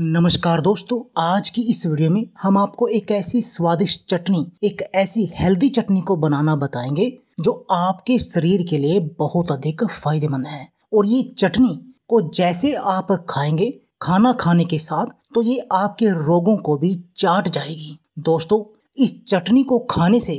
नमस्कार दोस्तों आज की इस वीडियो में हम आपको एक ऐसी स्वादिष्ट चटनी एक ऐसी हेल्दी चटनी को बनाना बताएंगे जो आपके शरीर के लिए बहुत अधिक फायदेमंद है और ये चटनी को जैसे आप खाएंगे खाना खाने के साथ तो ये आपके रोगों को भी चाट जाएगी दोस्तों इस चटनी को खाने से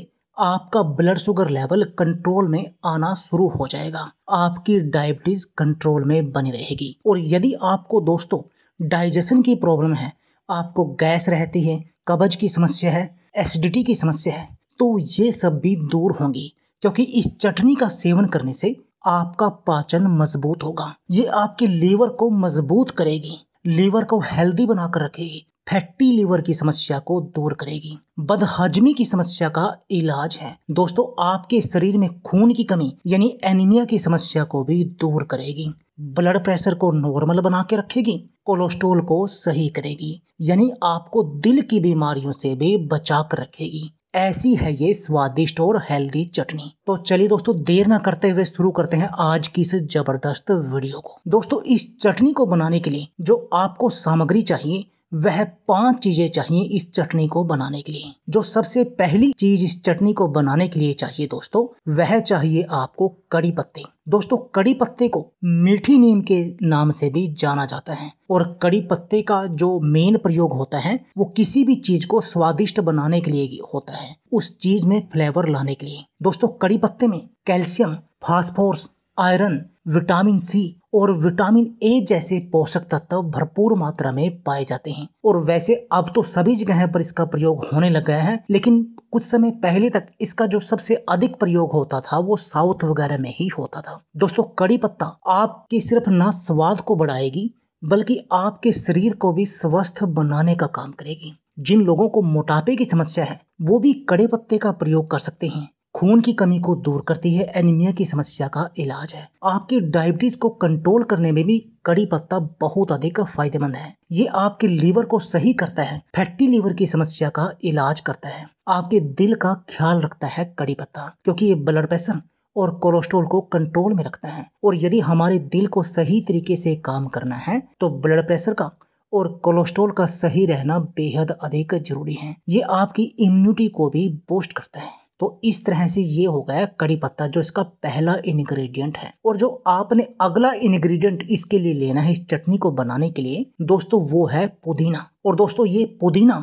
आपका ब्लड शुगर लेवल कंट्रोल में आना शुरू हो जाएगा आपकी डायबिटीज कंट्रोल में बनी रहेगी और यदि आपको दोस्तों डाइजेशन की प्रॉब्लम है आपको गैस रहती है कब्ज की समस्या है एसिडिटी की समस्या है तो ये सब भी दूर होंगी क्योंकि इस चटनी का सेवन करने से आपका पाचन मजबूत होगा ये आपके लीवर को मजबूत करेगी लीवर को हेल्दी बनाकर रखेगी फैटी लीवर की समस्या को दूर करेगी बदहजमी की समस्या का इलाज है दोस्तों आपके शरीर में खून की कमी यानी एनीमिया की समस्या को भी दूर करेगी ब्लड प्रेशर को नॉर्मल बना के रखेगी कोलेस्ट्रोल को सही करेगी यानी आपको दिल की बीमारियों से भी बचा कर रखेगी ऐसी है ये स्वादिष्ट और हेल्दी चटनी तो चलिए दोस्तों देर ना करते हुए शुरू करते हैं आज की इस जबरदस्त वीडियो को दोस्तों इस चटनी को बनाने के लिए जो आपको सामग्री चाहिए वह पांच चीजें चाहिए इस चटनी को बनाने के लिए जो सबसे पहली चीज इस चटनी को बनाने के लिए चाहिए दोस्तों वह चाहिए आपको कड़ी पत्ते दोस्तों कड़ी पत्ते को मीठी नीम के नाम से भी जाना जाता है और कड़ी पत्ते का जो मेन प्रयोग होता है वो किसी भी चीज को स्वादिष्ट बनाने के लिए होता है उस चीज में फ्लेवर लाने के लिए दोस्तों कड़ी पत्ते में calcium phosphorus iron vitamin C और विटामिन ए जैसे पोषक तत्व भरपूर मात्रा में पाए जाते हैं और वैसे अब तो सभी जगह पर इसका प्रयोग होने लग गया है लेकिन कुछ समय पहले तक इसका जो सबसे अधिक प्रयोग होता था वो साउथ वगैरह में ही होता था दोस्तों कड़ी पत्ता आपकी सिर्फ ना स्वाद को बढ़ाएगी बल्कि आपके शरीर को भी स्वस्थ बनाने का काम करेगी जिन लोगों को मोटापे की समस्या है वो भी कड़े पत्ते का प्रयोग कर सकते हैं खून की कमी को दूर करती है एनीमिया की समस्या का इलाज है आपकी डायबिटीज को कंट्रोल करने में भी कड़ी पत्ता बहुत अधिक फायदेमंद है ये आपके लीवर को सही करता है फैटी लीवर की समस्या का इलाज करता है आपके दिल का ख्याल रखता है कड़ी पत्ता क्योंकि ये ब्लड प्रेशर और कोलेस्ट्रोल को कंट्रोल में रखता है और यदि हमारे दिल को सही तरीके से काम करना है तो ब्लड प्रेशर का और कोलेस्ट्रोल का सही रहना बेहद अधिक जरूरी है ये आपकी इम्यूनिटी को भी बूस्ट करता है तो इस तरह से ये हो गया कड़ी पत्ता जो इसका पहला इन्ग्रीडियंट है और जो आपने अगला इनग्रीडियंट इसके लिए लेना है इस चटनी को बनाने के लिए दोस्तों वो है पुदीना और दोस्तों ये पुदीना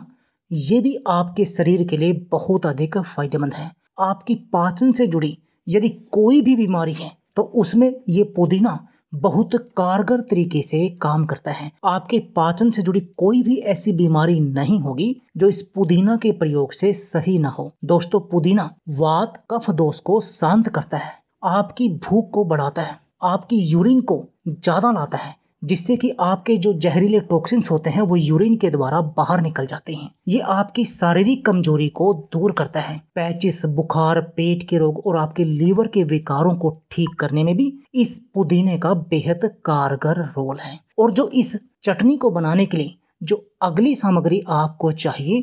ये भी आपके शरीर के लिए बहुत अधिक फायदेमंद है आपकी पाचन से जुड़ी यदि कोई भी बीमारी है तो उसमें ये पुदीना बहुत कारगर तरीके से काम करता है आपके पाचन से जुड़ी कोई भी ऐसी बीमारी नहीं होगी जो इस पुदीना के प्रयोग से सही ना हो दोस्तों पुदीना वात कफ दोष को शांत करता है आपकी भूख को बढ़ाता है आपकी यूरिन को ज्यादा लाता है जिससे कि आपके जो जहरीले टॉक्सिन्स होते हैं वो यूरिन के द्वारा बाहर निकल जाते हैं ये आपकी शारीरिक कमजोरी को दूर करता है पैचिस बुखार पेट के रोग और आपके लीवर के विकारों को ठीक करने में भी इस पुदीने का बेहद कारगर रोल है और जो इस चटनी को बनाने के लिए जो अगली सामग्री आपको चाहिए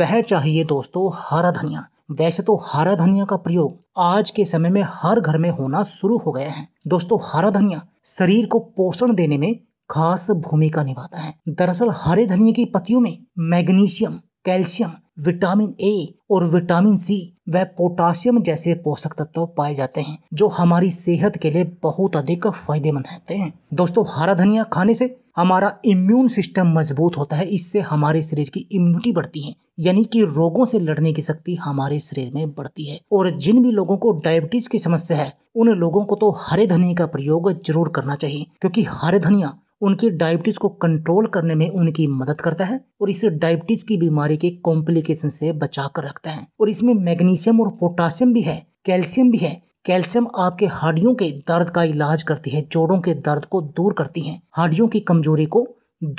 वह चाहिए दोस्तों हरा धनिया वैसे तो हरा धनिया का प्रयोग आज के समय में हर घर में होना शुरू हो गया है दोस्तों हरा धनिया शरीर को पोषण देने में खास भूमिका निभाता है दरअसल हरे धनिया की पत्तियों में मैग्नीशियम कैल्शियम विटामिन ए और विटामिन सी व पोटासियम जैसे पोषक तत्व पाए जाते हैं जो हमारी सेहत के लिए बहुत अधिक फायदेमंद रहते हैं दोस्तों हरा धनिया खाने से हमारा इम्यून सिस्टम मजबूत होता है इससे हमारे शरीर की इम्यूनिटी बढ़ती है यानी कि रोगों से लड़ने की शक्ति हमारे शरीर में बढ़ती है और जिन भी लोगों को डायबिटीज की समस्या है उन लोगों को तो हरे धनिया का प्रयोग जरूर करना चाहिए क्योंकि हरे धनिया उनकी डायबिटीज़ को कंट्रोल करने में उनकी मदद करता है और इसे डायबिटीज़ की बीमारी के कॉम्प्लिकेशन से बचा कर रखता है और इसमें मैग्नीशियम और पोटासियम भी है कैल्शियम भी है कैल्शियम आपके हड्डियों के दर्द का इलाज करती है जोड़ों के दर्द को दूर करती है हड्डियों की कमजोरी को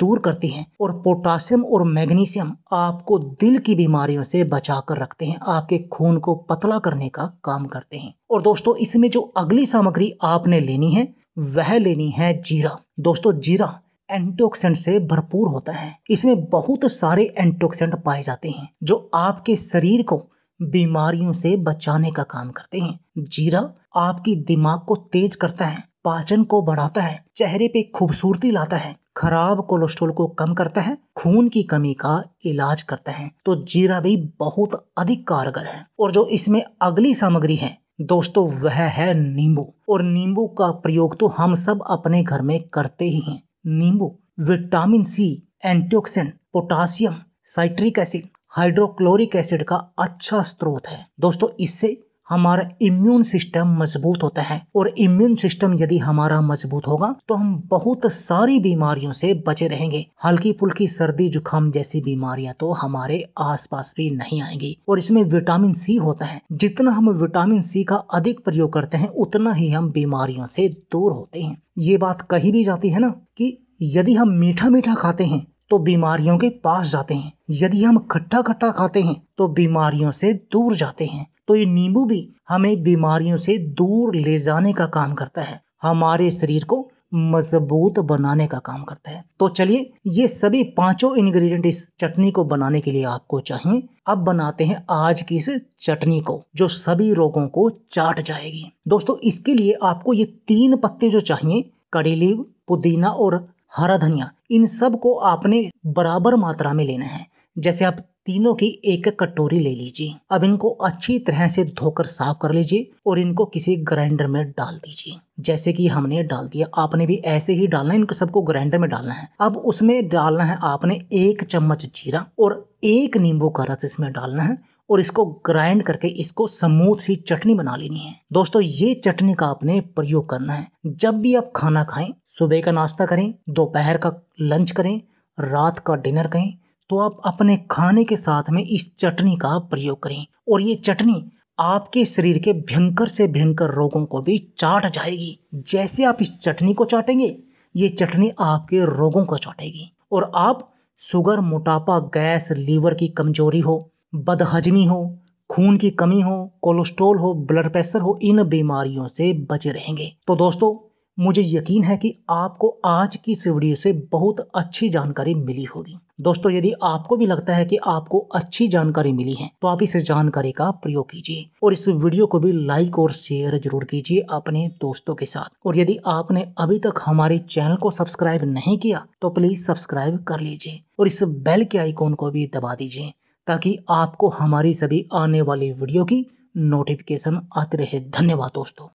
दूर करती हैं और पोटासियम और मैग्नीशियम आपको दिल की बीमारियों से बचा कर रखते हैं आपके खून को पतला करने का काम करते हैं और दोस्तों इसमें जो अगली सामग्री आपने लेनी है वह लेनी है जीरा दोस्तों जीरा एंटीऑक्सीडेंट से भरपूर होता है इसमें बहुत सारे एंटीऑक्सीडेंट पाए जाते हैं जो आपके शरीर को बीमारियों से बचाने का काम करते हैं जीरा आपकी दिमाग को तेज करता है पाचन को बढ़ाता है चेहरे पे खूबसूरती लाता है खराब कोलेस्ट्रोल को कम करता है खून की कमी का इलाज करता है तो जीरा भी बहुत अधिक कारगर है और जो इसमें अगली सामग्री है दोस्तों वह है नींबू और नींबू का प्रयोग तो हम सब अपने घर में करते ही हैं नींबू vitamin C antioxidant potassium citric acid hydrochloric acid का अच्छा स्रोत है दोस्तों इससे हमारा इम्यून सिस्टम मजबूत होता है और इम्यून सिस्टम यदि हमारा मजबूत होगा तो हम बहुत सारी बीमारियों से बचे रहेंगे हल्की फुल्की सर्दी जुकाम जैसी बीमारियां तो हमारे आसपास भी नहीं आएंगी और इसमें विटामिन सी होता है जितना हम विटामिन सी का अधिक प्रयोग करते हैं उतना ही हम बीमारियों से दूर होते हैं ये बात कही भी जाती है ना कि यदि हम मीठा मीठा खाते हैं तो बीमारियों के पास जाते हैं यदि हम खट्टा खट्टा खाते हैं तो बीमारियों से दूर जाते हैं तो ये नींबू भी हमें बीमारियों से दूर ले जाने का काम करता है हमारे शरीर को मजबूत बनाने का काम करता है तो चलिए ये सभी पांचों इंग्रेडिएंट इस चटनी को बनाने के लिए आपको चाहिए अब बनाते हैं आज की इस चटनी को जो सभी रोगों को चाट जाएगी दोस्तों इसके लिए आपको ये तीन पत्ते जो चाहिए कड़ी लीव पुदीना और हरा धनिया इन सब को आपने बराबर मात्रा में लेना है जैसे आप तीनों की एक एक कटोरी ले लीजिए अब इनको अच्छी तरह से धोकर साफ कर लीजिए और इनको किसी ग्राइंडर में डाल दीजिए जैसे कि हमने डाल दिया आपने भी ऐसे ही डालना है इनको सबको ग्राइंडर में डालना है अब उसमें डालना है आपने एक चम्मच जीरा और एक नींबू का रस इसमें डालना है और इसको ग्राइंड करके इसको समूथ सी चटनी बना लेनी है दोस्तों ये चटनी का आपने प्रयोग करना है जब भी आप खाना खाएं सुबह का नाश्ता करें दोपहर का लंच करें रात का डिनर करें तो आप अपने खाने के साथ में इस चटनी का प्रयोग करें और ये चटनी आपके शरीर के भयंकर से भयंकर रोगों को भी चाट जाएगी जैसे आप इस चटनी को चाटेंगे ये चटनी आपके रोगों को चाटेगी और आप शुगर मोटापा गैस लीवर की कमजोरी हो बदहजमी हो खून की कमी हो कोलेस्ट्रोल हो ब्लड प्रेशर हो इन बीमारियों से बचे रहेंगे तो दोस्तों मुझे यकीन है कि आपको आज की इस वीडियो से बहुत अच्छी जानकारी मिली होगी दोस्तों यदि आपको भी लगता है कि आपको अच्छी जानकारी मिली है तो आप इस जानकारी का प्रयोग कीजिए और इस वीडियो को भी लाइक और शेयर जरूर कीजिए अपने दोस्तों के साथ और यदि आपने अभी तक हमारे चैनल को सब्सक्राइब नहीं किया तो प्लीज सब्सक्राइब कर लीजिए और इस बेल के आइकॉन को भी दबा दीजिए ताकि आपको हमारी सभी आने वाली वीडियो की नोटिफिकेशन आते रहे धन्यवाद दोस्तों